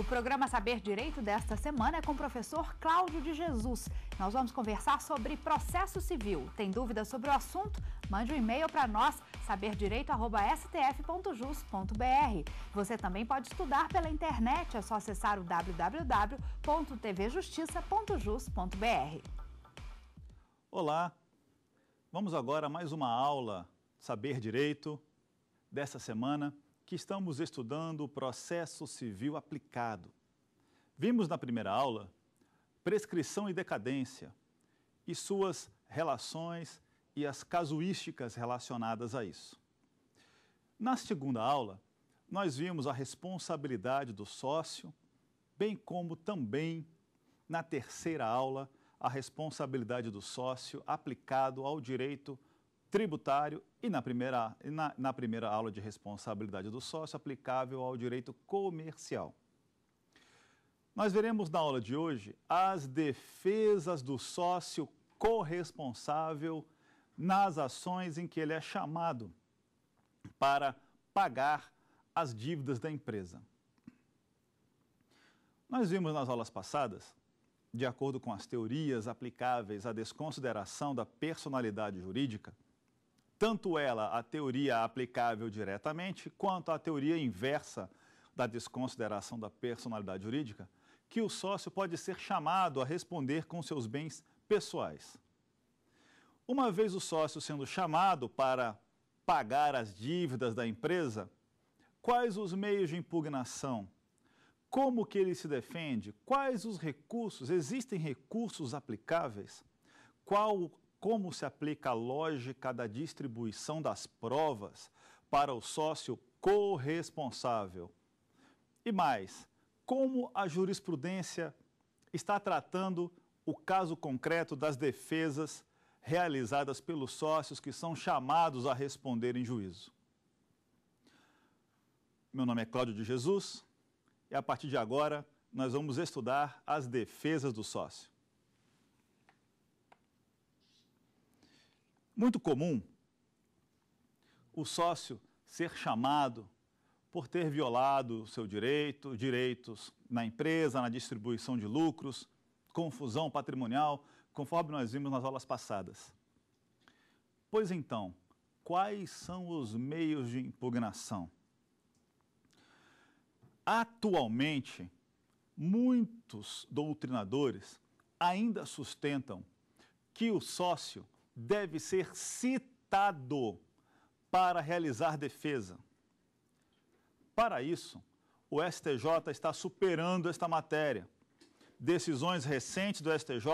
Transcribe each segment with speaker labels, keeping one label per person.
Speaker 1: O programa Saber Direito desta semana é com o professor Cláudio de Jesus. Nós vamos conversar sobre processo civil. Tem dúvidas sobre o assunto? Mande um e-mail para nós, saberdireito.stf.jus.br. Você também pode estudar pela internet, é só acessar o www.tvjustiça.jus.br. Olá, vamos agora a mais uma aula Saber Direito dessa semana que estamos estudando o processo civil aplicado. Vimos na primeira aula prescrição e decadência e suas relações e as casuísticas relacionadas a isso. Na segunda aula, nós vimos a responsabilidade do sócio, bem como também, na terceira aula, a responsabilidade do sócio aplicado ao direito tributário e na primeira, na, na primeira aula de responsabilidade do sócio aplicável ao direito comercial. Nós veremos na aula de hoje as defesas do sócio corresponsável nas ações em que ele é chamado para pagar as dívidas da empresa. Nós vimos nas aulas passadas, de acordo com as teorias aplicáveis à desconsideração da personalidade jurídica, tanto ela, a teoria aplicável diretamente, quanto a teoria inversa da desconsideração da personalidade jurídica, que o sócio pode ser chamado a responder com seus bens pessoais. Uma vez o sócio sendo chamado para pagar as dívidas da empresa, quais os meios de impugnação? Como que ele se defende? Quais os recursos? Existem recursos aplicáveis? Qual como se aplica a lógica da distribuição das provas para o sócio corresponsável. E mais, como a jurisprudência está tratando o caso concreto das defesas realizadas pelos sócios que são chamados a responder em juízo. Meu nome é Cláudio de Jesus e a partir de agora nós vamos estudar as defesas do sócio. muito comum o sócio ser chamado por ter violado o seu direito, direitos na empresa, na distribuição de lucros, confusão patrimonial, conforme nós vimos nas aulas passadas. Pois então, quais são os meios de impugnação? Atualmente, muitos doutrinadores ainda sustentam que o sócio deve ser citado para realizar defesa. Para isso, o STJ está superando esta matéria. Decisões recentes do STJ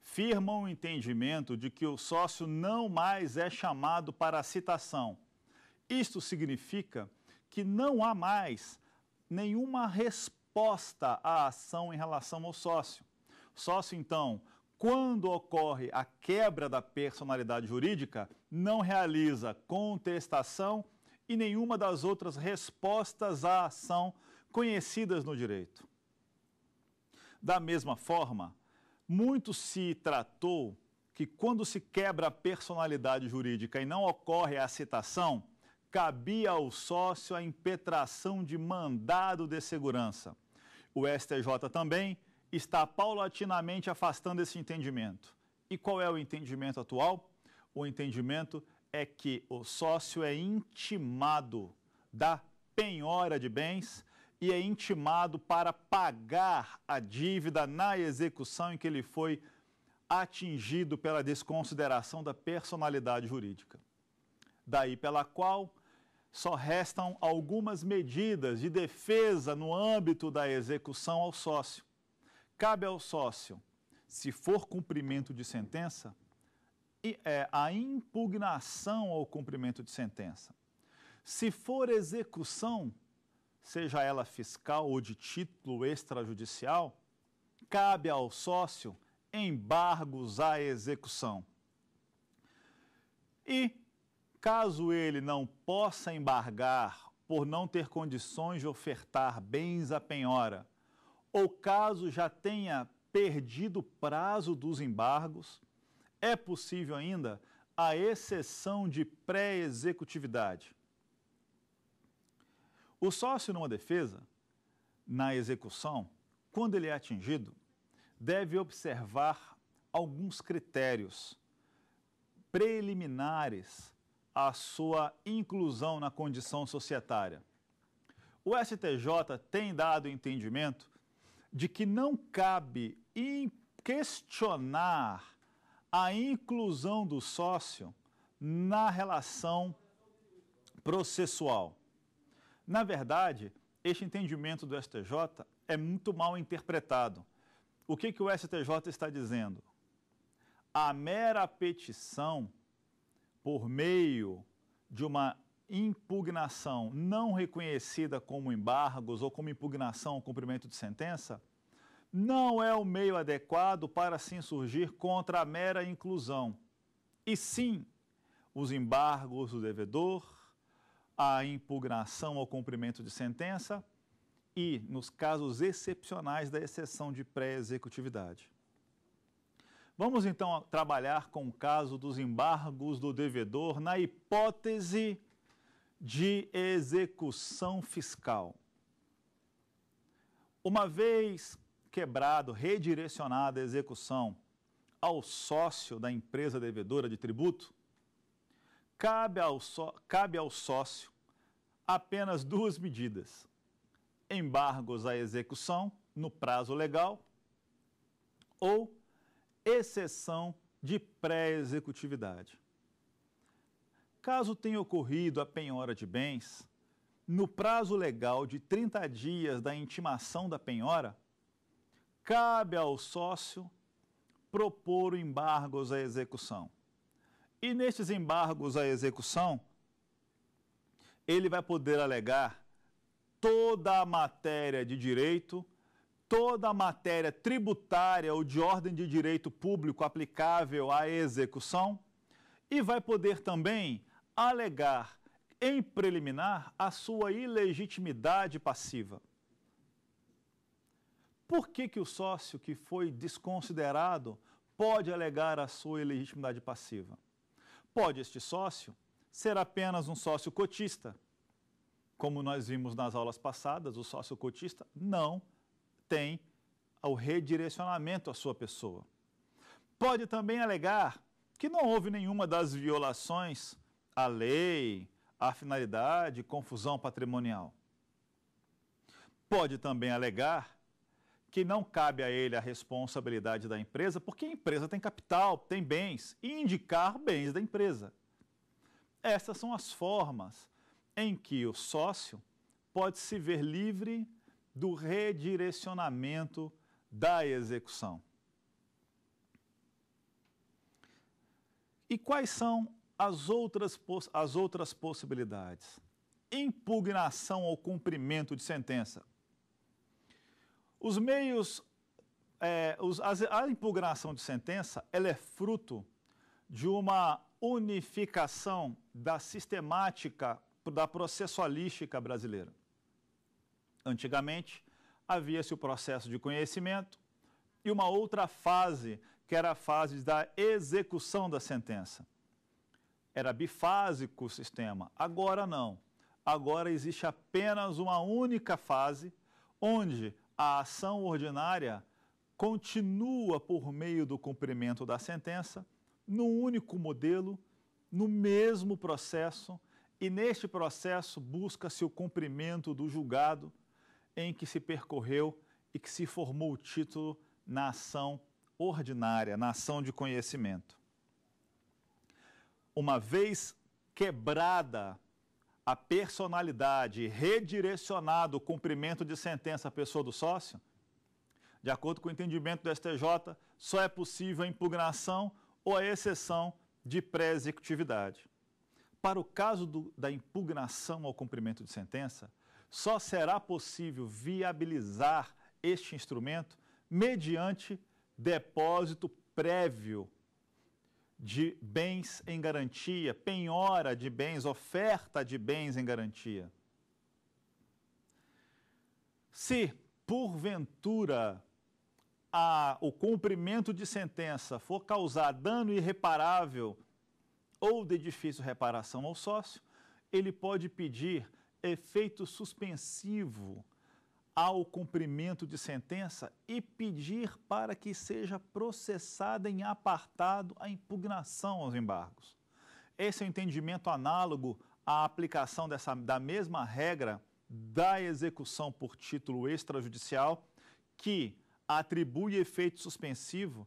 Speaker 1: firmam o entendimento de que o sócio não mais é chamado para citação. Isto significa que não há mais nenhuma resposta à ação em relação ao sócio. sócio, então, quando ocorre a quebra da personalidade jurídica, não realiza contestação e nenhuma das outras respostas à ação conhecidas no direito. Da mesma forma, muito se tratou que quando se quebra a personalidade jurídica e não ocorre a citação, cabia ao sócio a impetração de mandado de segurança. O STJ também está paulatinamente afastando esse entendimento. E qual é o entendimento atual? O entendimento é que o sócio é intimado da penhora de bens e é intimado para pagar a dívida na execução em que ele foi atingido pela desconsideração da personalidade jurídica. Daí pela qual só restam algumas medidas de defesa no âmbito da execução ao sócio Cabe ao sócio, se for cumprimento de sentença, é, a impugnação ao cumprimento de sentença. Se for execução, seja ela fiscal ou de título extrajudicial, cabe ao sócio embargos à execução. E, caso ele não possa embargar por não ter condições de ofertar bens à penhora, ou caso já tenha perdido o prazo dos embargos, é possível ainda a exceção de pré-executividade. O sócio numa defesa, na execução, quando ele é atingido, deve observar alguns critérios preliminares à sua inclusão na condição societária. O STJ tem dado entendimento de que não cabe questionar a inclusão do sócio na relação processual. Na verdade, este entendimento do STJ é muito mal interpretado. O que, que o STJ está dizendo? A mera petição por meio de uma impugnação não reconhecida como embargos ou como impugnação ao cumprimento de sentença, não é o meio adequado para se insurgir contra a mera inclusão, e sim os embargos do devedor, a impugnação ao cumprimento de sentença e, nos casos excepcionais da exceção de pré-executividade. Vamos então trabalhar com o caso dos embargos do devedor na hipótese de execução fiscal. Uma vez quebrado, redirecionada a execução ao sócio da empresa devedora de tributo, cabe ao, só, cabe ao sócio apenas duas medidas: embargos à execução no prazo legal ou exceção de pré-executividade. Caso tenha ocorrido a penhora de bens, no prazo legal de 30 dias da intimação da penhora, cabe ao sócio propor embargos à execução. E nesses embargos à execução, ele vai poder alegar toda a matéria de direito, toda a matéria tributária ou de ordem de direito público aplicável à execução e vai poder também alegar em preliminar a sua ilegitimidade passiva. Por que, que o sócio que foi desconsiderado pode alegar a sua ilegitimidade passiva? Pode este sócio ser apenas um sócio cotista. Como nós vimos nas aulas passadas, o sócio cotista não tem o redirecionamento à sua pessoa. Pode também alegar que não houve nenhuma das violações a lei, a finalidade, confusão patrimonial. Pode também alegar que não cabe a ele a responsabilidade da empresa, porque a empresa tem capital, tem bens, e indicar bens da empresa. Essas são as formas em que o sócio pode se ver livre do redirecionamento da execução. E quais são as outras, as outras possibilidades. Impugnação ao cumprimento de sentença. Os meios, é, os, a, a impugnação de sentença, ela é fruto de uma unificação da sistemática da processualística brasileira. Antigamente, havia-se o processo de conhecimento e uma outra fase, que era a fase da execução da sentença. Era bifásico o sistema. Agora não. Agora existe apenas uma única fase onde a ação ordinária continua por meio do cumprimento da sentença, num único modelo, no mesmo processo, e neste processo busca-se o cumprimento do julgado em que se percorreu e que se formou o título na ação ordinária, na ação de conhecimento uma vez quebrada a personalidade, redirecionado o cumprimento de sentença à pessoa do sócio, de acordo com o entendimento do STJ, só é possível a impugnação ou a exceção de pré-executividade. Para o caso do, da impugnação ao cumprimento de sentença, só será possível viabilizar este instrumento mediante depósito prévio de bens em garantia, penhora de bens, oferta de bens em garantia. Se, porventura, a, o cumprimento de sentença for causar dano irreparável ou de difícil reparação ao sócio, ele pode pedir efeito suspensivo ao cumprimento de sentença e pedir para que seja processada em apartado a impugnação aos embargos. Esse é o um entendimento análogo à aplicação dessa, da mesma regra da execução por título extrajudicial, que atribui efeito suspensivo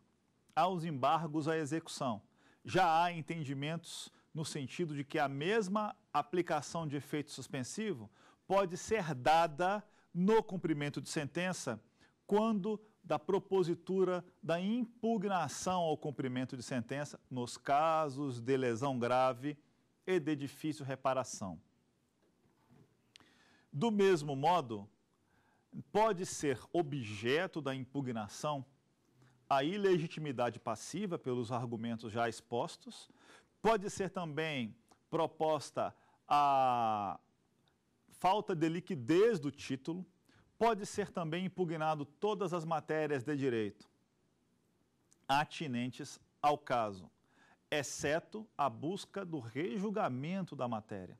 Speaker 1: aos embargos à execução. Já há entendimentos no sentido de que a mesma aplicação de efeito suspensivo pode ser dada no cumprimento de sentença quando da propositura da impugnação ao cumprimento de sentença nos casos de lesão grave e de difícil reparação. Do mesmo modo, pode ser objeto da impugnação a ilegitimidade passiva pelos argumentos já expostos, pode ser também proposta a falta de liquidez do título, pode ser também impugnado todas as matérias de direito atinentes ao caso, exceto a busca do rejulgamento da matéria.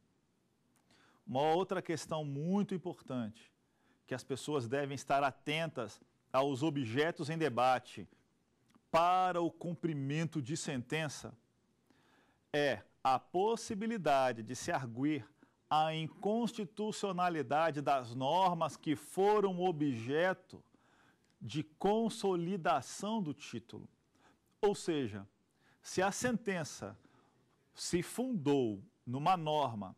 Speaker 1: Uma outra questão muito importante, que as pessoas devem estar atentas aos objetos em debate para o cumprimento de sentença, é a possibilidade de se arguir a inconstitucionalidade das normas que foram objeto de consolidação do título. Ou seja, se a sentença se fundou numa norma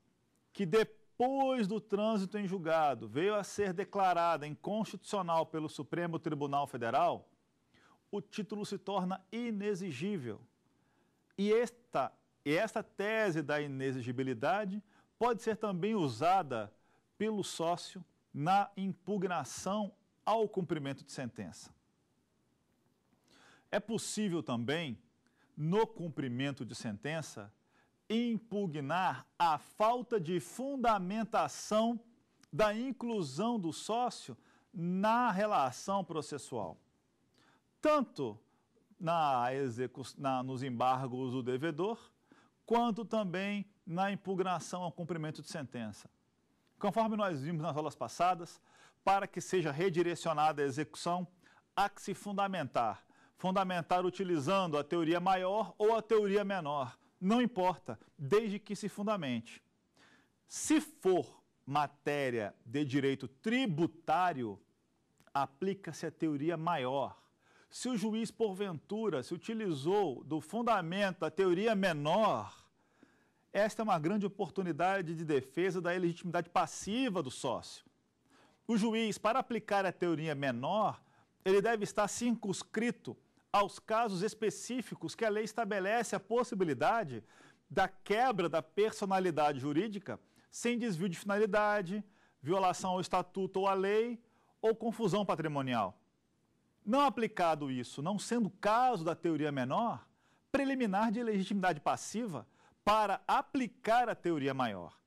Speaker 1: que depois do trânsito em julgado veio a ser declarada inconstitucional pelo Supremo Tribunal Federal, o título se torna inexigível. E esta, esta tese da inexigibilidade pode ser também usada pelo sócio na impugnação ao cumprimento de sentença. É possível também, no cumprimento de sentença, impugnar a falta de fundamentação da inclusão do sócio na relação processual. Tanto na, na nos embargos do devedor, quanto também na impugnação ao cumprimento de sentença. Conforme nós vimos nas aulas passadas, para que seja redirecionada a execução, há que se fundamentar. Fundamentar utilizando a teoria maior ou a teoria menor, não importa, desde que se fundamente. Se for matéria de direito tributário, aplica-se a teoria maior. Se o juiz, porventura, se utilizou do fundamento da teoria menor, esta é uma grande oportunidade de defesa da legitimidade passiva do sócio. O juiz, para aplicar a teoria menor, ele deve estar circunscrito aos casos específicos que a lei estabelece a possibilidade da quebra da personalidade jurídica sem desvio de finalidade, violação ao estatuto ou à lei ou confusão patrimonial. Não aplicado isso, não sendo caso da teoria menor, preliminar de legitimidade passiva para aplicar a teoria maior.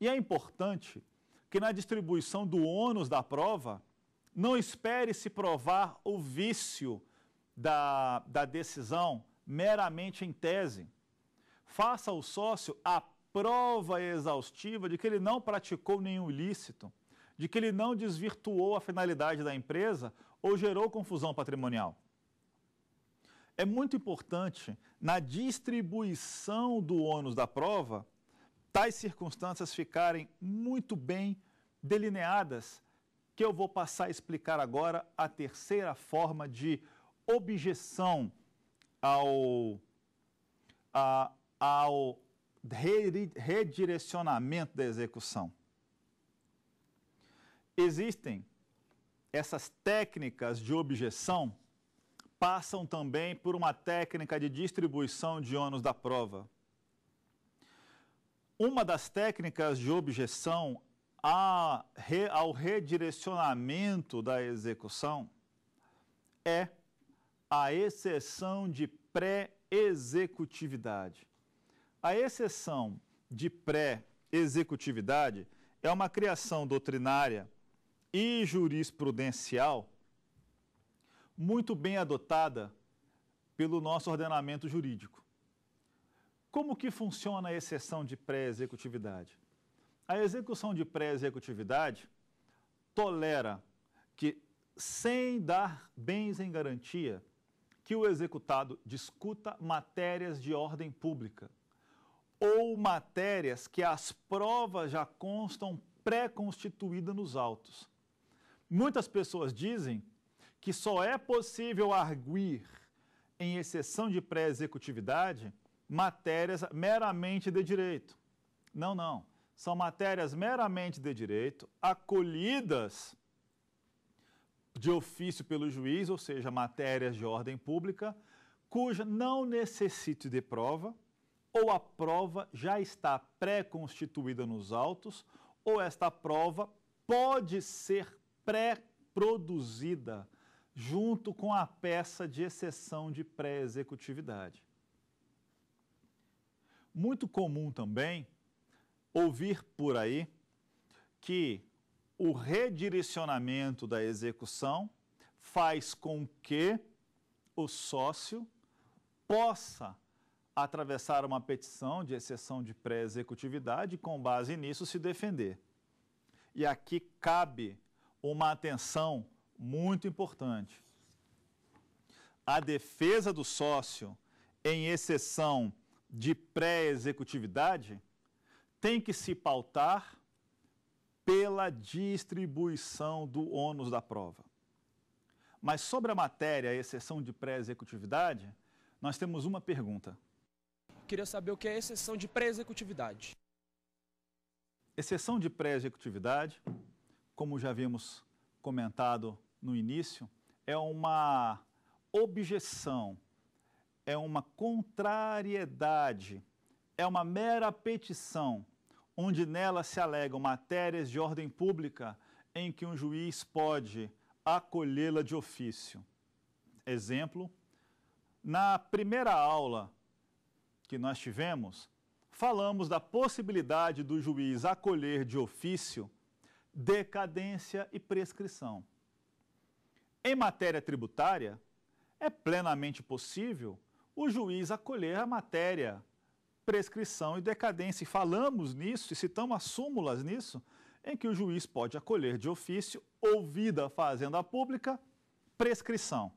Speaker 1: E é importante que na distribuição do ônus da prova, não espere se provar o vício da, da decisão meramente em tese. Faça ao sócio a prova exaustiva de que ele não praticou nenhum ilícito, de que ele não desvirtuou a finalidade da empresa ou gerou confusão patrimonial é muito importante na distribuição do ônus da prova tais circunstâncias ficarem muito bem delineadas, que eu vou passar a explicar agora a terceira forma de objeção ao, a, ao redirecionamento da execução. Existem essas técnicas de objeção passam também por uma técnica de distribuição de ônus da prova. Uma das técnicas de objeção ao redirecionamento da execução é a exceção de pré-executividade. A exceção de pré-executividade é uma criação doutrinária e jurisprudencial muito bem adotada pelo nosso ordenamento jurídico. Como que funciona a exceção de pré-executividade? A execução de pré-executividade tolera que, sem dar bens em garantia, que o executado discuta matérias de ordem pública ou matérias que as provas já constam pré-constituídas nos autos. Muitas pessoas dizem que só é possível arguir, em exceção de pré-executividade, matérias meramente de direito. Não, não. São matérias meramente de direito, acolhidas de ofício pelo juiz, ou seja, matérias de ordem pública, cuja não necessite de prova, ou a prova já está pré-constituída nos autos, ou esta prova pode ser pré-produzida junto com a peça de exceção de pré-executividade. Muito comum também ouvir por aí que o redirecionamento da execução faz com que o sócio possa atravessar uma petição de exceção de pré-executividade e, com base nisso, se defender. E aqui cabe uma atenção muito importante. A defesa do sócio, em exceção de pré-executividade, tem que se pautar pela distribuição do ônus da prova. Mas sobre a matéria, a exceção de pré-executividade, nós temos uma pergunta. queria saber o que é exceção de pré-executividade. Exceção de pré-executividade, como já vimos comentado no início, é uma objeção, é uma contrariedade, é uma mera petição, onde nela se alegam matérias de ordem pública em que um juiz pode acolhê-la de ofício. Exemplo, na primeira aula que nós tivemos, falamos da possibilidade do juiz acolher de ofício decadência e prescrição. Em matéria tributária, é plenamente possível o juiz acolher a matéria prescrição e decadência. E falamos nisso e citamos as súmulas nisso, em que o juiz pode acolher de ofício, ouvida a fazenda pública, prescrição.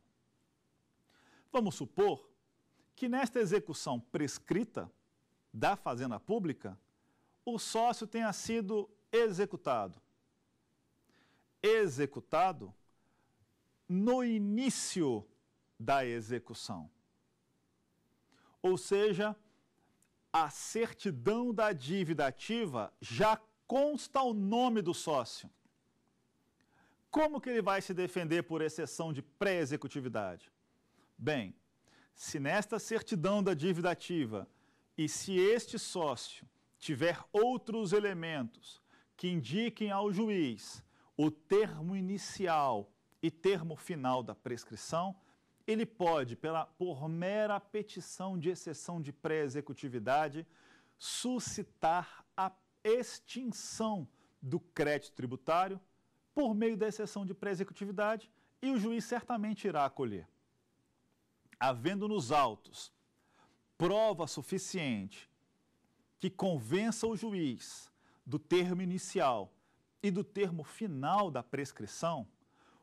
Speaker 1: Vamos supor que nesta execução prescrita da fazenda pública, o sócio tenha sido executado executado no início da execução. Ou seja, a certidão da dívida ativa já consta o nome do sócio. Como que ele vai se defender por exceção de pré-executividade? Bem, se nesta certidão da dívida ativa e se este sócio tiver outros elementos que indiquem ao juiz o termo inicial e termo final da prescrição, ele pode, pela, por mera petição de exceção de pré-executividade, suscitar a extinção do crédito tributário por meio da exceção de pré-executividade e o juiz certamente irá acolher. Havendo nos autos prova suficiente que convença o juiz do termo inicial e do termo final da prescrição,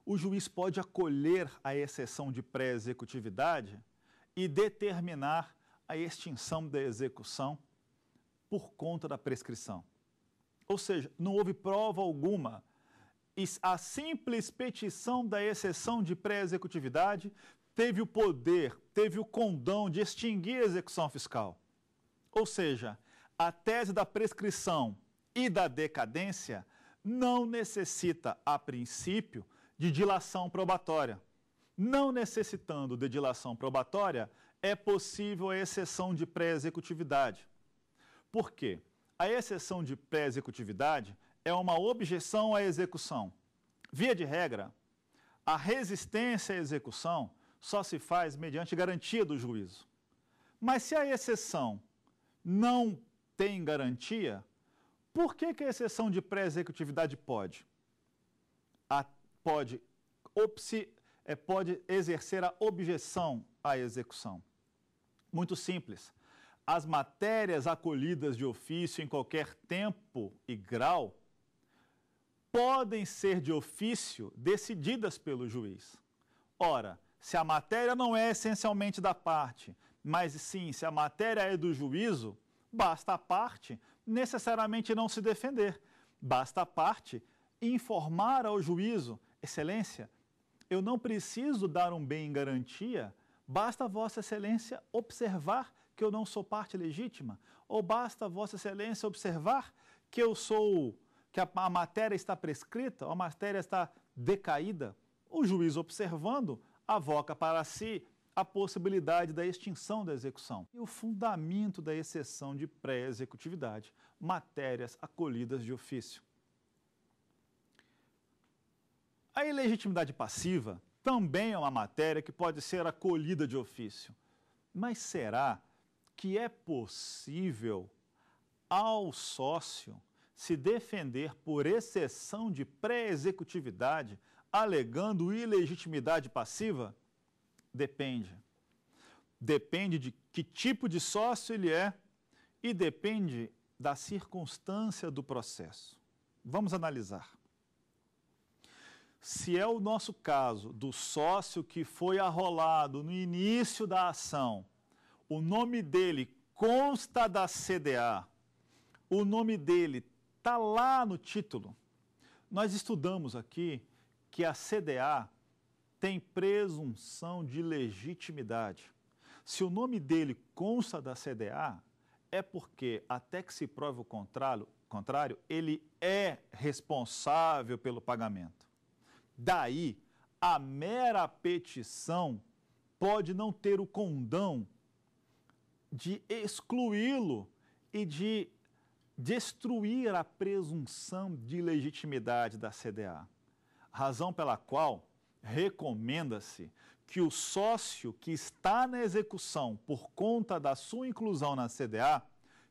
Speaker 1: o juiz pode acolher a exceção de pré-executividade e determinar a extinção da execução por conta da prescrição. Ou seja, não houve prova alguma. A simples petição da exceção de pré-executividade teve o poder, teve o condão de extinguir a execução fiscal. Ou seja, a tese da prescrição e da decadência não necessita, a princípio, de dilação probatória. Não necessitando de dilação probatória, é possível a exceção de pré-executividade. Por quê? A exceção de pré-executividade é uma objeção à execução. Via de regra, a resistência à execução só se faz mediante garantia do juízo. Mas se a exceção não tem garantia, por que, que a exceção de pré-executividade pode? A, pode, opsi, é, pode exercer a objeção à execução. Muito simples. As matérias acolhidas de ofício em qualquer tempo e grau podem ser de ofício decididas pelo juiz. Ora, se a matéria não é essencialmente da parte, mas sim se a matéria é do juízo, basta a parte necessariamente não se defender. Basta a parte informar ao juízo, Excelência, eu não preciso dar um bem em garantia, basta Vossa Excelência observar que eu não sou parte legítima, ou basta Vossa Excelência observar que eu sou, que a, a matéria está prescrita, a matéria está decaída. O juiz observando, avoca para si a possibilidade da extinção da execução e o fundamento da exceção de pré-executividade, matérias acolhidas de ofício. A ilegitimidade passiva também é uma matéria que pode ser acolhida de ofício. Mas será que é possível ao sócio se defender por exceção de pré-executividade alegando ilegitimidade passiva? Depende. Depende de que tipo de sócio ele é e depende da circunstância do processo. Vamos analisar. Se é o nosso caso do sócio que foi arrolado no início da ação, o nome dele consta da CDA, o nome dele está lá no título. Nós estudamos aqui que a CDA tem presunção de legitimidade. Se o nome dele consta da CDA, é porque, até que se prove o contrário, ele é responsável pelo pagamento. Daí, a mera petição pode não ter o condão de excluí-lo e de destruir a presunção de legitimidade da CDA. Razão pela qual recomenda-se que o sócio que está na execução por conta da sua inclusão na CDA,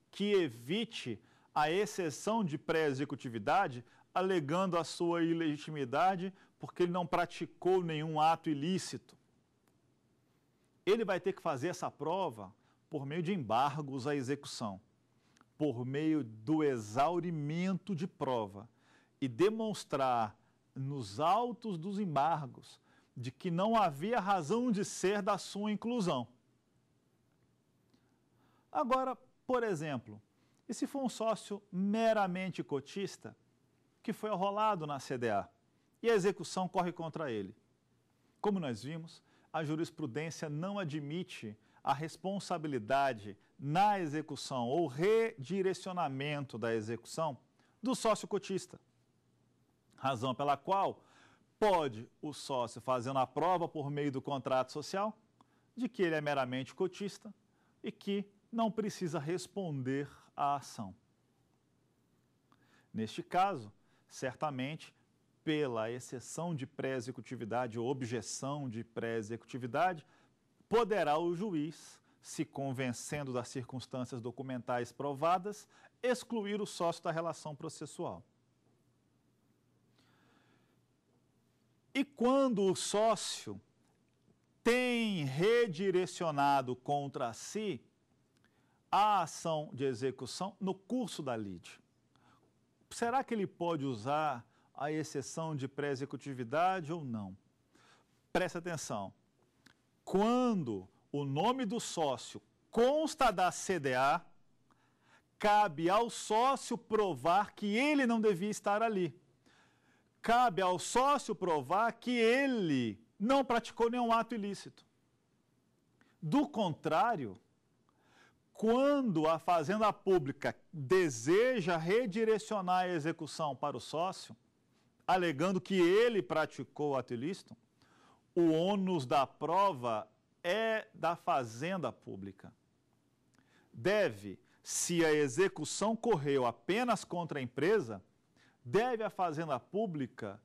Speaker 1: que evite a exceção de pré-executividade, alegando a sua ilegitimidade porque ele não praticou nenhum ato ilícito. Ele vai ter que fazer essa prova por meio de embargos à execução, por meio do exaurimento de prova e demonstrar nos autos dos embargos de que não havia razão de ser da sua inclusão. Agora, por exemplo, e se for um sócio meramente cotista que foi arrolado na CDA e a execução corre contra ele? Como nós vimos, a jurisprudência não admite a responsabilidade na execução ou redirecionamento da execução do sócio cotista razão pela qual pode o sócio, fazendo a prova por meio do contrato social, de que ele é meramente cotista e que não precisa responder à ação. Neste caso, certamente, pela exceção de pré-executividade ou objeção de pré-executividade, poderá o juiz, se convencendo das circunstâncias documentais provadas, excluir o sócio da relação processual. E quando o sócio tem redirecionado contra si a ação de execução no curso da lide, será que ele pode usar a exceção de pré-executividade ou não? Presta atenção. Quando o nome do sócio consta da CDA, cabe ao sócio provar que ele não devia estar ali cabe ao sócio provar que ele não praticou nenhum ato ilícito. Do contrário, quando a Fazenda Pública deseja redirecionar a execução para o sócio, alegando que ele praticou o ato ilícito, o ônus da prova é da Fazenda Pública. Deve, se a execução correu apenas contra a empresa, deve a Fazenda Pública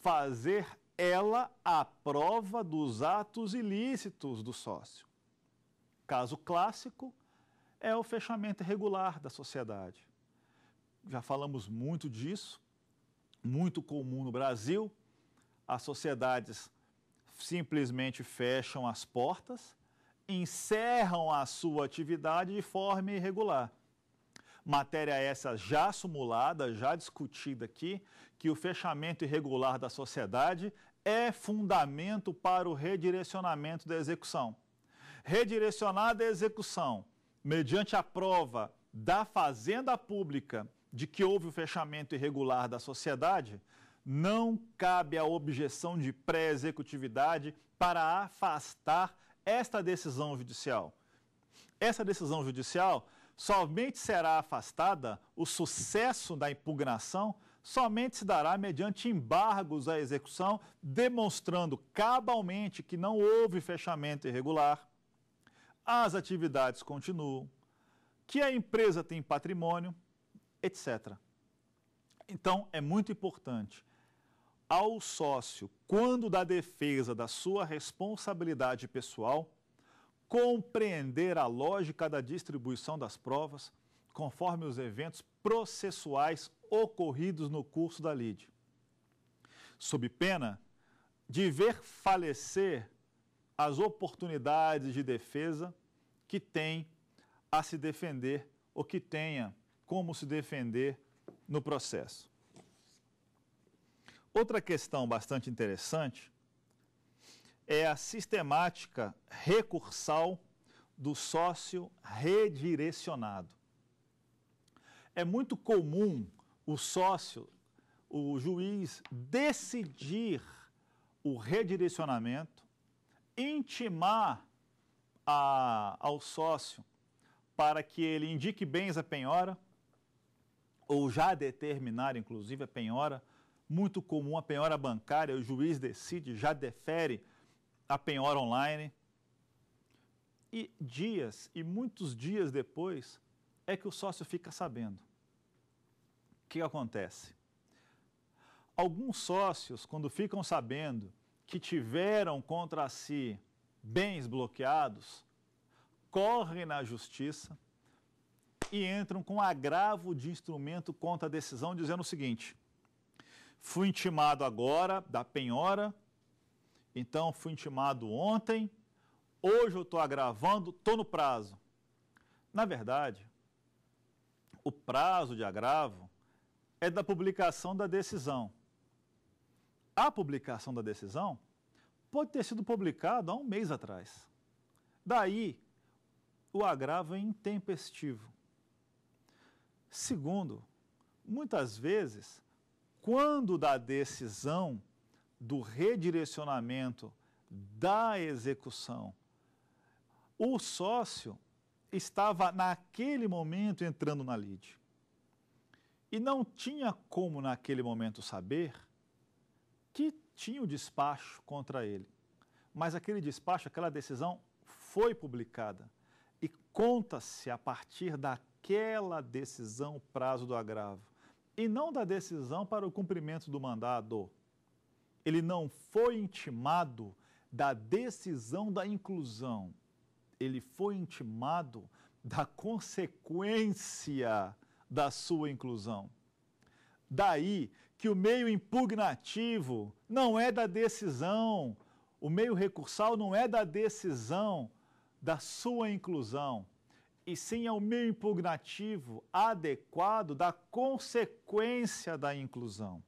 Speaker 1: fazer ela a prova dos atos ilícitos do sócio. Caso clássico é o fechamento irregular da sociedade. Já falamos muito disso, muito comum no Brasil. As sociedades simplesmente fecham as portas, encerram a sua atividade de forma irregular. Matéria essa já simulada, já discutida aqui, que o fechamento irregular da sociedade é fundamento para o redirecionamento da execução. Redirecionada a execução, mediante a prova da fazenda pública de que houve o fechamento irregular da sociedade, não cabe a objeção de pré-executividade para afastar esta decisão judicial. Essa decisão judicial somente será afastada o sucesso da impugnação somente se dará mediante embargos à execução, demonstrando cabalmente que não houve fechamento irregular, as atividades continuam, que a empresa tem patrimônio, etc. Então, é muito importante ao sócio, quando dá defesa da sua responsabilidade pessoal, compreender a lógica da distribuição das provas, conforme os eventos processuais ocorridos no curso da lide, sob pena de ver falecer as oportunidades de defesa que tem a se defender ou que tenha como se defender no processo. Outra questão bastante interessante é a sistemática recursal do sócio redirecionado. É muito comum o sócio, o juiz, decidir o redirecionamento, intimar a, ao sócio para que ele indique bens à penhora, ou já determinar, inclusive, a penhora. Muito comum a penhora bancária, o juiz decide, já defere a penhora online. E dias e muitos dias depois é que o sócio fica sabendo. O que acontece? Alguns sócios, quando ficam sabendo que tiveram contra si bens bloqueados, correm na justiça e entram com agravo de instrumento contra a decisão, dizendo o seguinte: fui intimado agora da penhora então, fui intimado ontem, hoje eu estou agravando, estou no prazo. Na verdade, o prazo de agravo é da publicação da decisão. A publicação da decisão pode ter sido publicada há um mês atrás. Daí, o agravo é intempestivo. Segundo, muitas vezes, quando da decisão do redirecionamento da execução. O sócio estava naquele momento entrando na lide e não tinha como naquele momento saber que tinha o despacho contra ele. Mas aquele despacho, aquela decisão foi publicada e conta-se a partir daquela decisão o prazo do agravo e não da decisão para o cumprimento do mandado ele não foi intimado da decisão da inclusão, ele foi intimado da consequência da sua inclusão. Daí que o meio impugnativo não é da decisão, o meio recursal não é da decisão da sua inclusão, e sim é o meio impugnativo adequado da consequência da inclusão.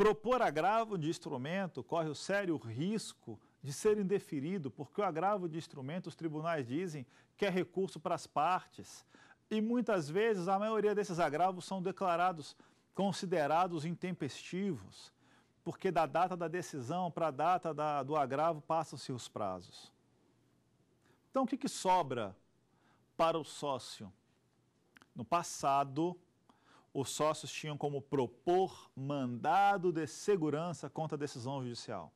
Speaker 1: Propor agravo de instrumento corre o sério risco de ser indeferido, porque o agravo de instrumento, os tribunais dizem, que é recurso para as partes. E muitas vezes a maioria desses agravos são declarados considerados intempestivos, porque da data da decisão para a data da, do agravo passam-se os prazos. Então, o que, que sobra para o sócio? No passado, os sócios tinham como propor mandado de segurança contra a decisão judicial.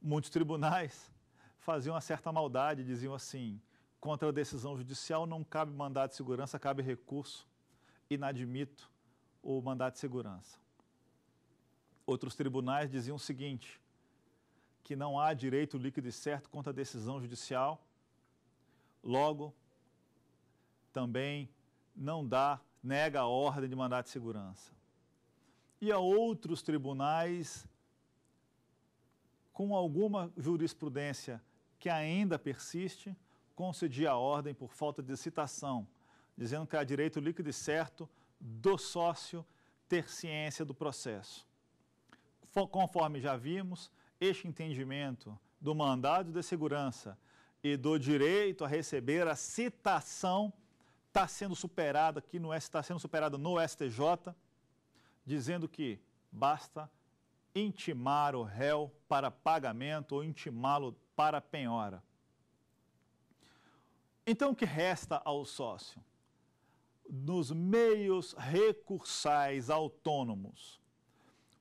Speaker 1: Muitos tribunais faziam uma certa maldade, diziam assim: contra a decisão judicial não cabe mandado de segurança, cabe recurso, inadmito o mandado de segurança. Outros tribunais diziam o seguinte: que não há direito líquido e certo contra a decisão judicial, logo também não dá nega a ordem de mandado de segurança. E a outros tribunais com alguma jurisprudência que ainda persiste, concedia a ordem por falta de citação, dizendo que há direito líquido e certo do sócio ter ciência do processo. Conforme já vimos, este entendimento do mandado de segurança e do direito a receber a citação está sendo superada aqui no está sendo superada no STJ, dizendo que basta intimar o réu para pagamento ou intimá-lo para penhora. Então o que resta ao sócio? Nos meios recursais autônomos,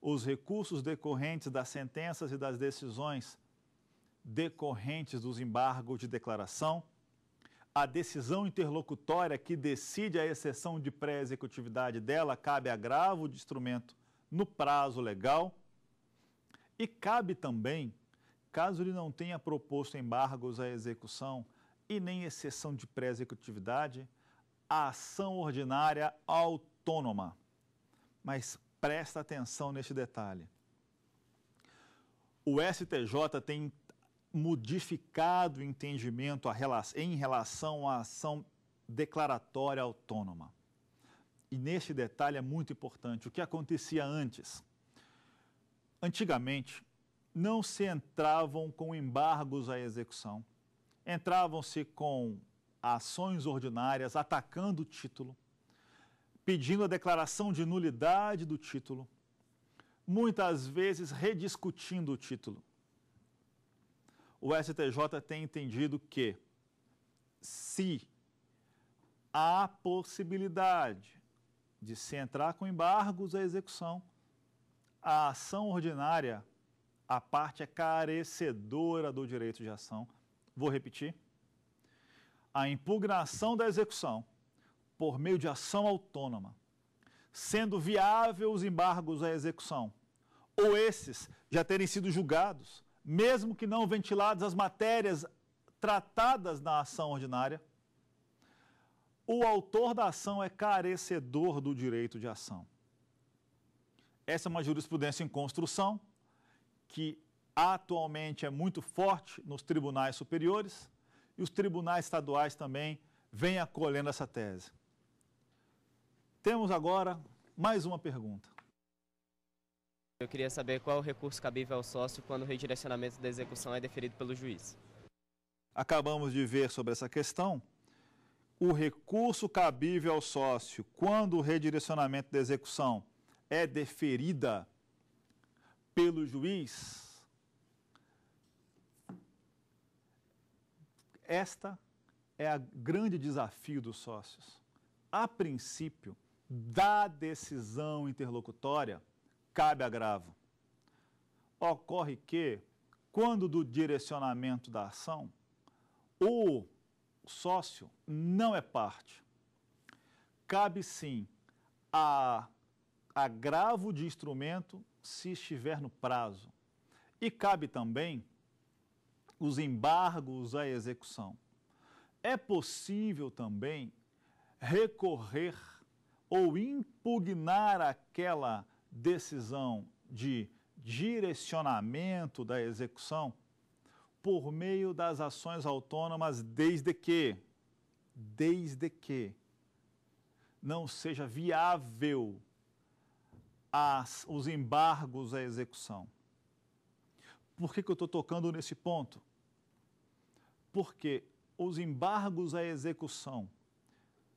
Speaker 1: os recursos decorrentes das sentenças e das decisões decorrentes dos embargos de declaração, a decisão interlocutória que decide a exceção de pré-executividade dela cabe agravo de instrumento no prazo legal e cabe também, caso ele não tenha proposto embargos à execução e nem exceção de pré-executividade, a ação ordinária autônoma. Mas presta atenção neste detalhe. O STJ tem modificado o entendimento em relação à ação declaratória autônoma. E neste detalhe é muito importante o que acontecia antes. Antigamente, não se entravam com embargos à execução, entravam-se com ações ordinárias atacando o título, pedindo a declaração de nulidade do título, muitas vezes rediscutindo o título o STJ tem entendido que se há possibilidade de se entrar com embargos à execução, a ação ordinária, a parte é carecedora do direito de ação. Vou repetir. A impugnação da execução por meio de ação autônoma, sendo viável os embargos à execução, ou esses já terem sido julgados mesmo que não ventiladas as matérias tratadas na ação ordinária, o autor da ação é carecedor do direito de ação. Essa é uma jurisprudência em construção que atualmente é muito forte nos tribunais superiores e os tribunais estaduais também vêm acolhendo essa tese. Temos agora mais uma pergunta. Eu queria saber qual é o recurso cabível ao sócio quando o redirecionamento da execução é deferido pelo juiz. Acabamos de ver sobre essa questão. O recurso cabível ao sócio quando o redirecionamento da execução é deferida pelo juiz. Esta é a grande desafio dos sócios. A princípio, da decisão interlocutória, cabe agravo. Ocorre que, quando do direcionamento da ação, o sócio não é parte. Cabe sim a agravo de instrumento se estiver no prazo. E cabe também os embargos à execução. É possível também recorrer ou impugnar aquela decisão de direcionamento da execução por meio das ações autônomas, desde que, desde que não seja viável as, os embargos à execução. Por que, que eu estou tocando nesse ponto? Porque os embargos à execução,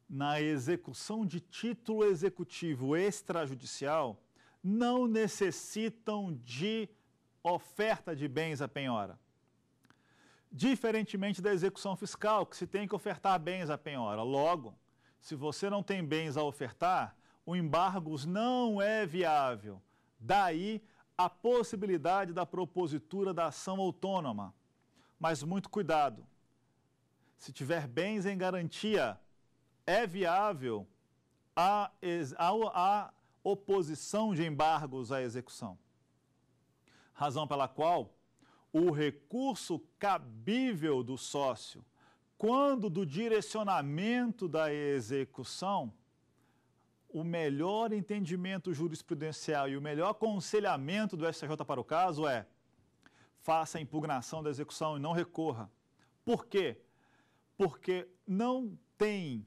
Speaker 1: na execução de título executivo extrajudicial, não necessitam de oferta de bens à penhora. Diferentemente da execução fiscal, que se tem que ofertar bens à penhora. Logo, se você não tem bens a ofertar, o embargos não é viável. Daí a possibilidade da propositura da ação autônoma. Mas muito cuidado. Se tiver bens em garantia, é viável a, a, a oposição de embargos à execução. Razão pela qual o recurso cabível do sócio, quando do direcionamento da execução, o melhor entendimento jurisprudencial e o melhor aconselhamento do STJ para o caso é faça a impugnação da execução e não recorra. Por quê? Porque não tem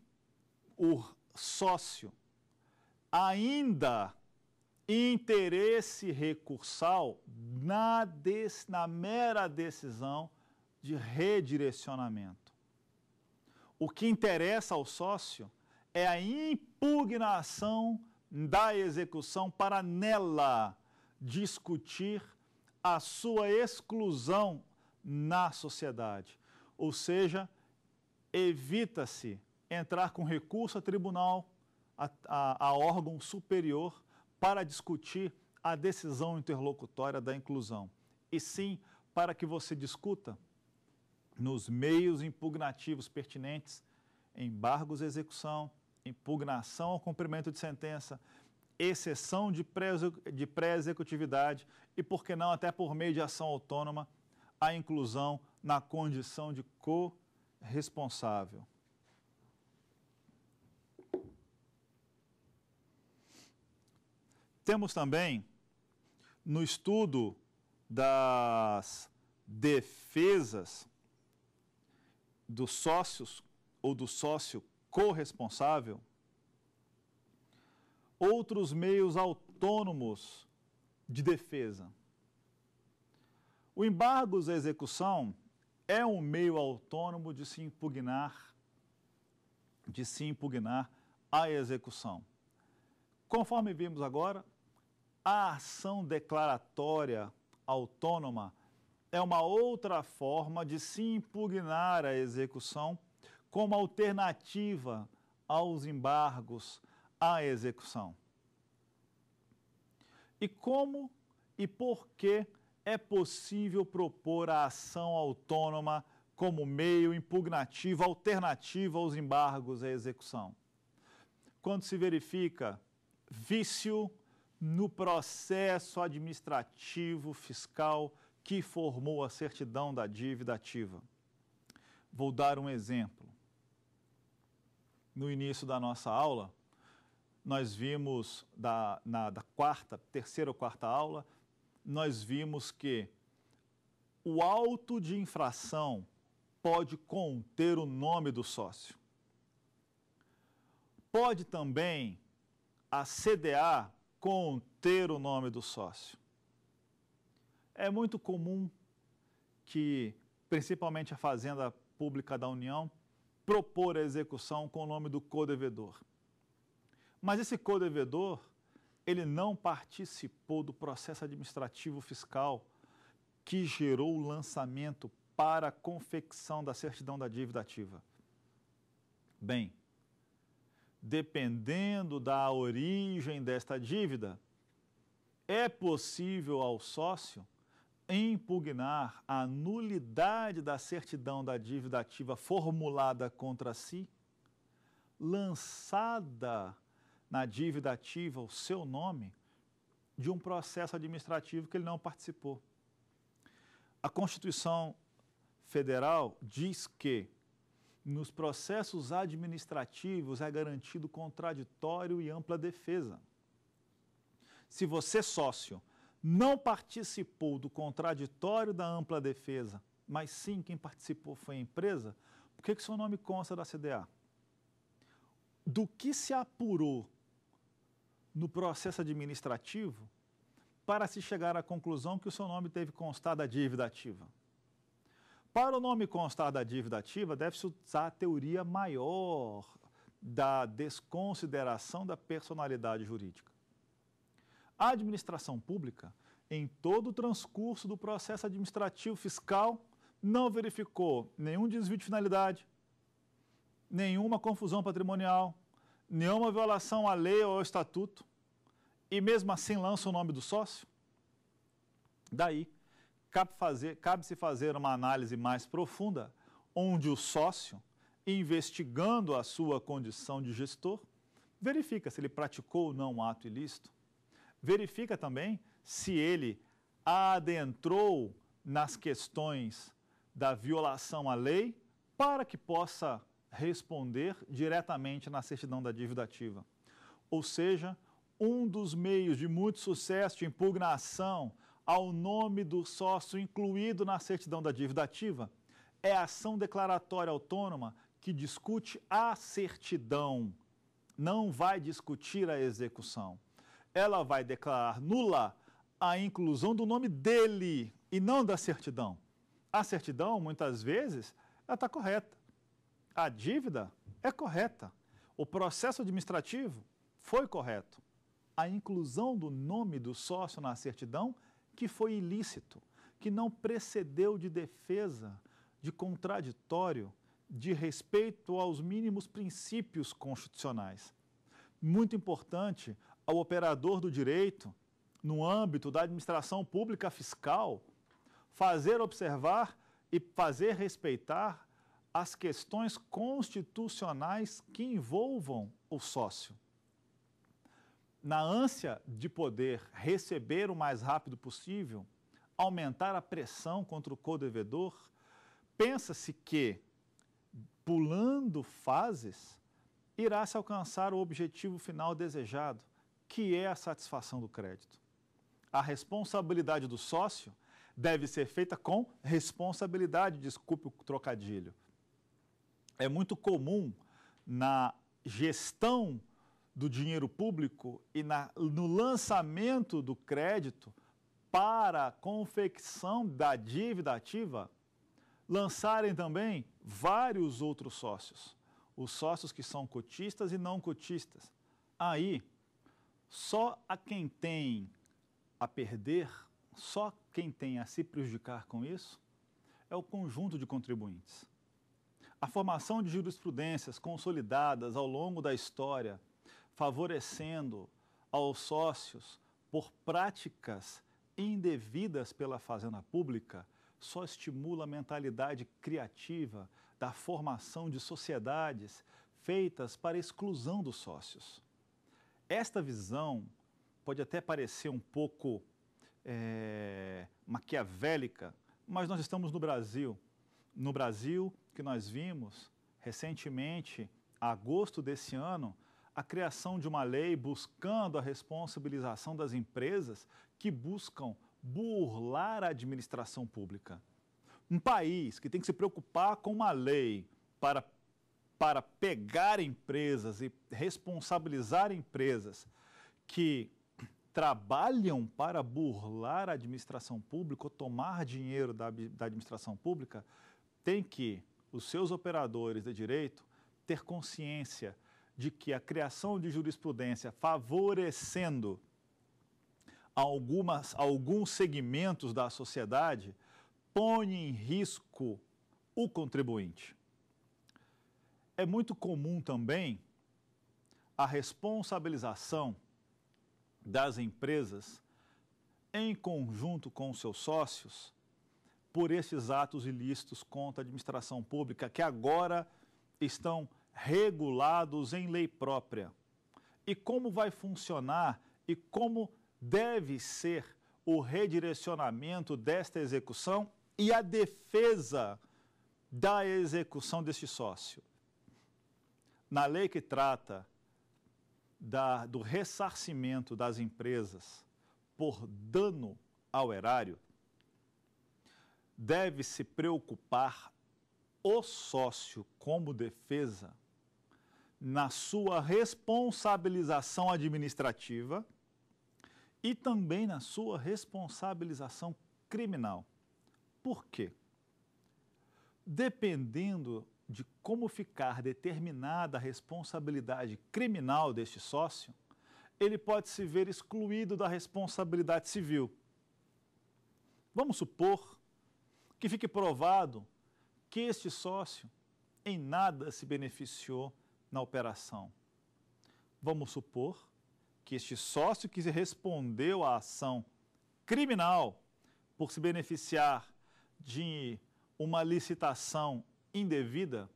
Speaker 1: o sócio ainda interesse recursal na, des, na mera decisão de redirecionamento. O que interessa ao sócio é a impugnação da execução para nela discutir a sua exclusão na sociedade. Ou seja, evita-se entrar com recurso a tribunal a, a, a órgão superior para discutir a decisão interlocutória da inclusão, e sim para que você discuta nos meios impugnativos pertinentes, embargos à execução, impugnação ao cumprimento de sentença, exceção de pré-executividade e, por que não, até por meio de ação autônoma, a inclusão na condição de corresponsável. Temos também, no estudo das defesas dos sócios ou do sócio corresponsável, outros meios autônomos de defesa. O embargo à execução é um meio autônomo de se impugnar de se impugnar a execução. Conforme vimos agora, a ação declaratória autônoma é uma outra forma de se impugnar a execução como alternativa aos embargos à execução. E como e por que é possível propor a ação autônoma como meio impugnativo alternativo aos embargos à execução? Quando se verifica vício no processo administrativo fiscal que formou a certidão da dívida ativa. Vou dar um exemplo. No início da nossa aula, nós vimos, da, na, da quarta, terceira ou quarta aula, nós vimos que o auto de infração pode conter o nome do sócio. Pode também a CDA conter o nome do sócio. É muito comum que, principalmente a Fazenda Pública da União, propor a execução com o nome do co-devedor. Mas esse co-devedor, ele não participou do processo administrativo fiscal que gerou o lançamento para a confecção da certidão da dívida ativa. Bem, dependendo da origem desta dívida, é possível ao sócio impugnar a nulidade da certidão da dívida ativa formulada contra si, lançada na dívida ativa o seu nome, de um processo administrativo que ele não participou. A Constituição Federal diz que nos processos administrativos é garantido contraditório e ampla defesa. Se você, sócio, não participou do contraditório da ampla defesa, mas sim quem participou foi a empresa, por que, que seu nome consta da CDA? Do que se apurou no processo administrativo para se chegar à conclusão que o seu nome teve constado a dívida ativa? Para o nome constar da dívida ativa, deve-se usar a teoria maior da desconsideração da personalidade jurídica. A administração pública, em todo o transcurso do processo administrativo fiscal, não verificou nenhum desvio de finalidade, nenhuma confusão patrimonial, nenhuma violação à lei ou ao estatuto, e mesmo assim lança o nome do sócio? Daí cabe-se fazer, cabe fazer uma análise mais profunda, onde o sócio, investigando a sua condição de gestor, verifica se ele praticou ou não um ato ilícito, verifica também se ele adentrou nas questões da violação à lei para que possa responder diretamente na certidão da dívida ativa. Ou seja, um dos meios de muito sucesso de impugnação ao nome do sócio incluído na certidão da dívida ativa é ação declaratória autônoma que discute a certidão, não vai discutir a execução. Ela vai declarar nula a inclusão do nome dele e não da certidão. A certidão, muitas vezes, está correta. A dívida é correta. O processo administrativo foi correto. A inclusão do nome do sócio na certidão que foi ilícito, que não precedeu de defesa, de contraditório, de respeito aos mínimos princípios constitucionais. Muito importante ao operador do direito, no âmbito da administração pública fiscal, fazer observar e fazer respeitar as questões constitucionais que envolvam o sócio na ânsia de poder receber o mais rápido possível, aumentar a pressão contra o co-devedor, pensa-se que, pulando fases, irá se alcançar o objetivo final desejado, que é a satisfação do crédito. A responsabilidade do sócio deve ser feita com responsabilidade, desculpe o trocadilho. É muito comum na gestão do dinheiro público e na, no lançamento do crédito para a confecção da dívida ativa, lançarem também vários outros sócios, os sócios que são cotistas e não cotistas. Aí, só a quem tem a perder, só quem tem a se prejudicar com isso, é o conjunto de contribuintes. A formação de jurisprudências consolidadas ao longo da história favorecendo aos sócios por práticas indevidas pela fazenda pública só estimula a mentalidade criativa da formação de sociedades feitas para exclusão dos sócios. Esta visão pode até parecer um pouco é, maquiavélica, mas nós estamos no Brasil. No Brasil, que nós vimos recentemente, agosto desse ano, a criação de uma lei buscando a responsabilização das empresas que buscam burlar a administração pública. Um país que tem que se preocupar com uma lei para, para pegar empresas e responsabilizar empresas que trabalham para burlar a administração pública ou tomar dinheiro da, da administração pública, tem que os seus operadores de direito ter consciência de que a criação de jurisprudência favorecendo algumas, alguns segmentos da sociedade põe em risco o contribuinte. É muito comum também a responsabilização das empresas em conjunto com seus sócios por esses atos ilícitos contra a administração pública que agora estão regulados em lei própria. E como vai funcionar e como deve ser o redirecionamento desta execução e a defesa da execução deste sócio. Na lei que trata da, do ressarcimento das empresas por dano ao erário, deve se preocupar o sócio como defesa na sua responsabilização administrativa e também na sua responsabilização criminal. Por quê? Dependendo de como ficar determinada a responsabilidade criminal deste sócio, ele pode se ver excluído da responsabilidade civil. Vamos supor que fique provado que este sócio em nada se beneficiou na operação. Vamos supor que este sócio que respondeu à ação criminal por se beneficiar de uma licitação indevida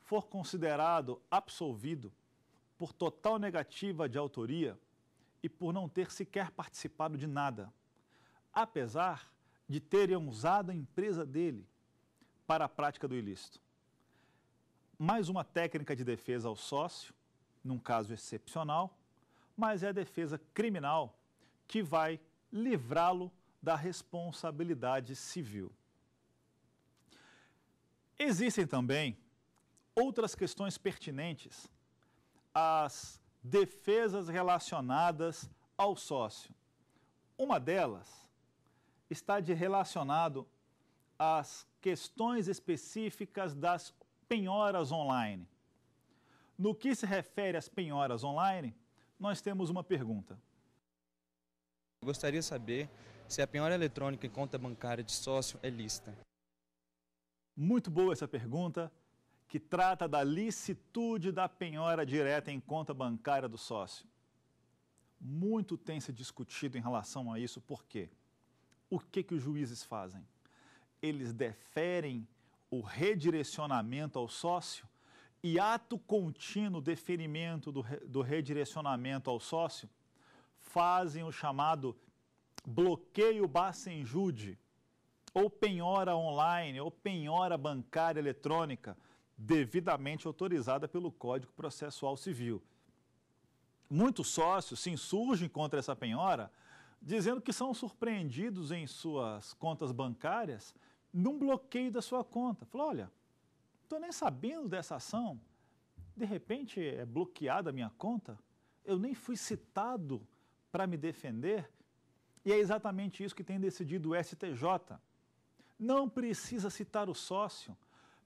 Speaker 1: for considerado absolvido por total negativa de autoria e por não ter sequer participado de nada, apesar de terem usado a empresa dele para a prática do ilícito mais uma técnica de defesa ao sócio, num caso excepcional, mas é a defesa criminal que vai livrá-lo da responsabilidade civil. Existem também outras questões pertinentes às defesas relacionadas ao sócio. Uma delas está de relacionado às questões específicas das penhoras online. No que se refere às penhoras online, nós temos uma pergunta. Eu gostaria de saber se a penhora eletrônica em conta bancária de sócio é lista. Muito boa essa pergunta, que trata da licitude da penhora direta em conta bancária do sócio. Muito tem se discutido em relação a isso, por quê? O que, que os juízes fazem? Eles deferem o redirecionamento ao sócio e ato contínuo deferimento do, do redirecionamento ao sócio fazem o chamado bloqueio Bacenjude, ou penhora online, ou penhora bancária eletrônica, devidamente autorizada pelo Código Processual Civil. Muitos sócios se insurgem contra essa penhora, dizendo que são surpreendidos em suas contas bancárias num bloqueio da sua conta. Falou, olha, estou nem sabendo dessa ação, de repente é bloqueada a minha conta, eu nem fui citado para me defender, e é exatamente isso que tem decidido o STJ. Não precisa citar o sócio,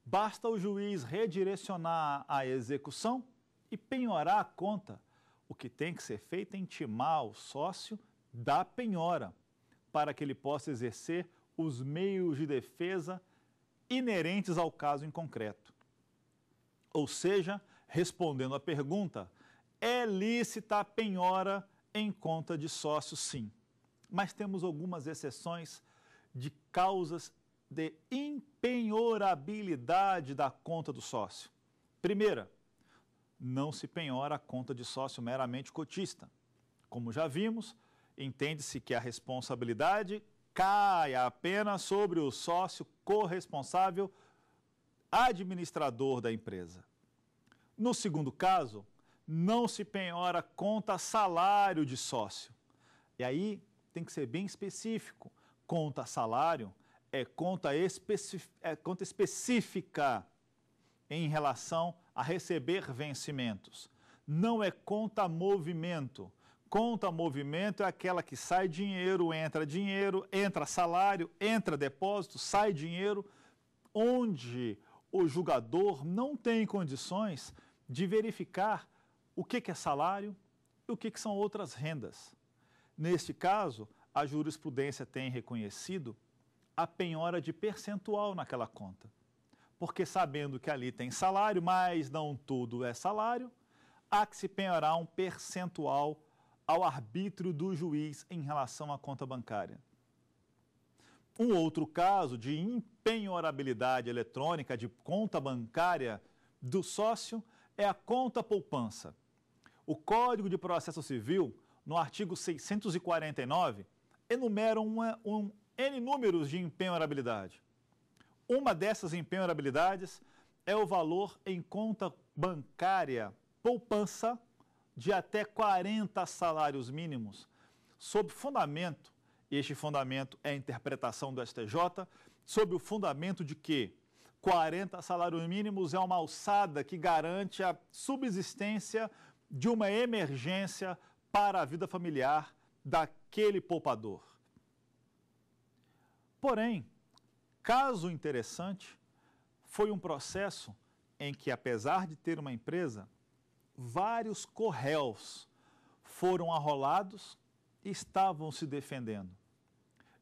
Speaker 1: basta o juiz redirecionar a execução e penhorar a conta. O que tem que ser feito é intimar o sócio da penhora, para que ele possa exercer os meios de defesa inerentes ao caso em concreto. Ou seja, respondendo à pergunta, é lícita a penhora em conta de sócio, sim. Mas temos algumas exceções de causas de impenhorabilidade da conta do sócio. Primeira, não se penhora a conta de sócio meramente cotista. Como já vimos, entende-se que a responsabilidade caia apenas sobre o sócio corresponsável administrador da empresa. No segundo caso, não se penhora conta salário de sócio. E aí tem que ser bem específico. Conta salário é conta, é conta específica em relação a receber vencimentos. Não é conta movimento Conta movimento é aquela que sai dinheiro, entra dinheiro, entra salário, entra depósito, sai dinheiro, onde o julgador não tem condições de verificar o que, é salário e o que, que são outras rendas. Neste caso, a jurisprudência tem reconhecido a penhora de percentual naquela conta. Porque sabendo que ali tem salário, mas não tudo é salário, há que se penhorar um percentual ao arbítrio do juiz em relação à conta bancária. Um outro caso de empenhorabilidade eletrônica de conta bancária do sócio é a conta poupança. O Código de Processo Civil, no artigo 649, enumera uma, um N números de empenhorabilidade. Uma dessas empenhorabilidades é o valor em conta bancária poupança de até 40 salários mínimos, sob fundamento, e este fundamento é a interpretação do STJ, sob o fundamento de que 40 salários mínimos é uma alçada que garante a subsistência de uma emergência para a vida familiar daquele poupador. Porém, caso interessante, foi um processo em que, apesar de ter uma empresa, vários corréus foram arrolados e estavam se defendendo.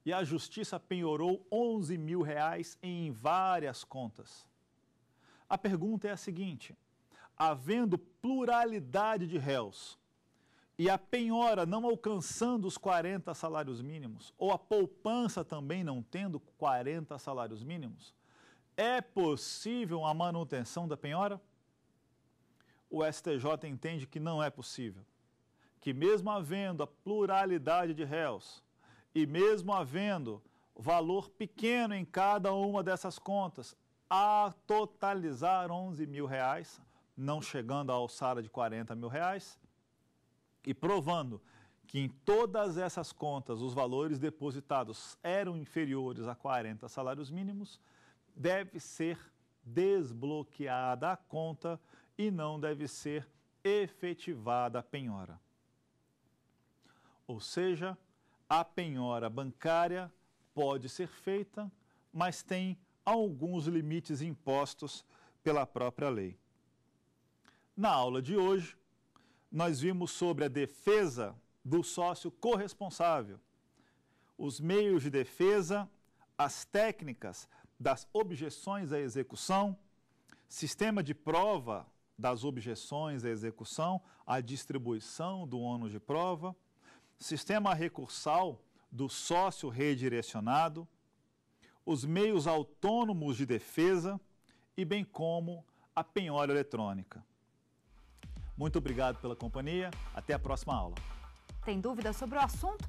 Speaker 1: E a justiça penhorou 11 mil reais em várias contas. A pergunta é a seguinte: havendo pluralidade de réus e a penhora não alcançando os 40 salários mínimos, ou a poupança também não tendo 40 salários mínimos, é possível a manutenção da penhora? o STJ entende que não é possível. Que mesmo havendo a pluralidade de réus e mesmo havendo valor pequeno em cada uma dessas contas, a totalizar 11 mil reais, não chegando à alçada de 40 mil reais, e provando que em todas essas contas os valores depositados eram inferiores a 40 salários mínimos, deve ser desbloqueada a conta e não deve ser efetivada a penhora. Ou seja, a penhora bancária pode ser feita, mas tem alguns limites impostos pela própria lei. Na aula de hoje, nós vimos sobre a defesa do sócio corresponsável, os meios de defesa, as técnicas das objeções à execução, sistema de prova das objeções à execução, à distribuição do ônus de prova, sistema recursal do sócio redirecionado, os meios autônomos de defesa e bem como a penhora eletrônica. Muito obrigado pela companhia, até a próxima aula. Tem dúvidas sobre o assunto?